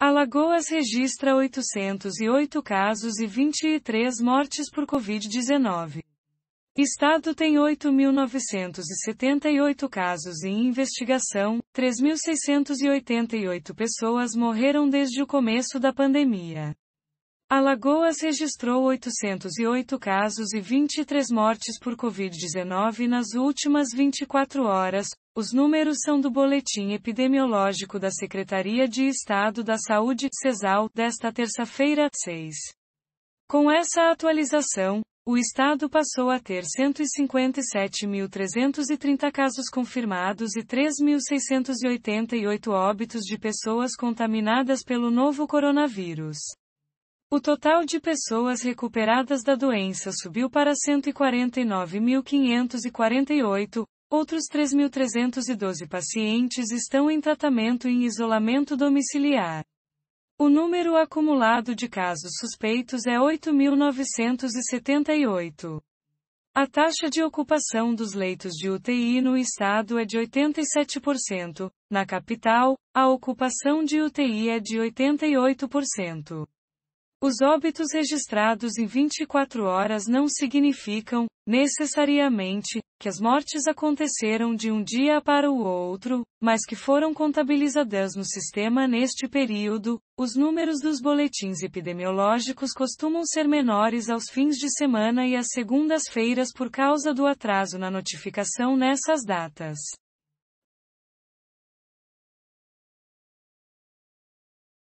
Alagoas registra 808 casos e 23 mortes por Covid-19. Estado tem 8.978 casos em investigação, 3.688 pessoas morreram desde o começo da pandemia. Alagoas registrou 808 casos e 23 mortes por Covid-19 nas últimas 24 horas, os números são do Boletim Epidemiológico da Secretaria de Estado da Saúde, CESAL, desta terça-feira, 6. Com essa atualização, o estado passou a ter 157.330 casos confirmados e 3.688 óbitos de pessoas contaminadas pelo novo coronavírus. O total de pessoas recuperadas da doença subiu para 149.548, Outros 3.312 pacientes estão em tratamento em isolamento domiciliar. O número acumulado de casos suspeitos é 8.978. A taxa de ocupação dos leitos de UTI no estado é de 87%, na capital, a ocupação de UTI é de 88%. Os óbitos registrados em 24 horas não significam, necessariamente, que as mortes aconteceram de um dia para o outro, mas que foram contabilizadas no sistema neste período, os números dos boletins epidemiológicos costumam ser menores aos fins de semana e às segundas-feiras por causa do atraso na notificação nessas datas.